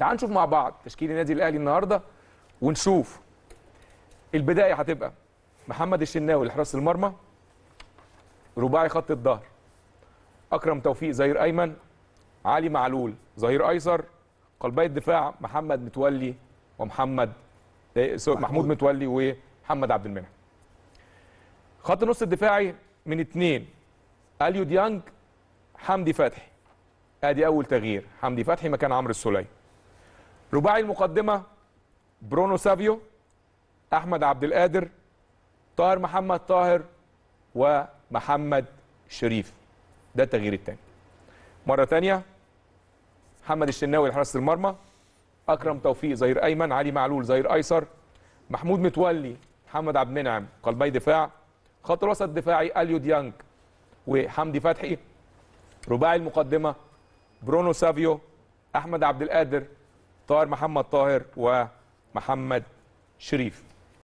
تعال نشوف مع بعض تشكيل النادي الاهلي النهارده ونشوف البدايه هتبقى محمد الشناوي لحراسه المرمى رباعي خط الظهر اكرم توفيق ظهير ايمن علي معلول ظهير ايسر قلبي الدفاع محمد متولي ومحمد آه، محمود, متولي ومحمد عبد المنعم خط النص الدفاعي من اثنين اليو ديانج حمدي فتحي ادي اول تغيير حمدي فتحي مكان عمرو السليم رباعي المقدمه برونو سافيو احمد عبد القادر طاهر محمد طاهر ومحمد شريف ده التغيير الثاني مره ثانيه محمد الشناوي لحراسه المرمى اكرم توفيق ظهير ايمن علي معلول ظهير ايسر محمود متولي محمد عبد المنعم قلبي دفاع خط الوسط دفاعي اليو ديانج وحمدي فتحي رباعي المقدمه برونو سافيو احمد عبد القادر طاهر محمد طاهر ومحمد شريف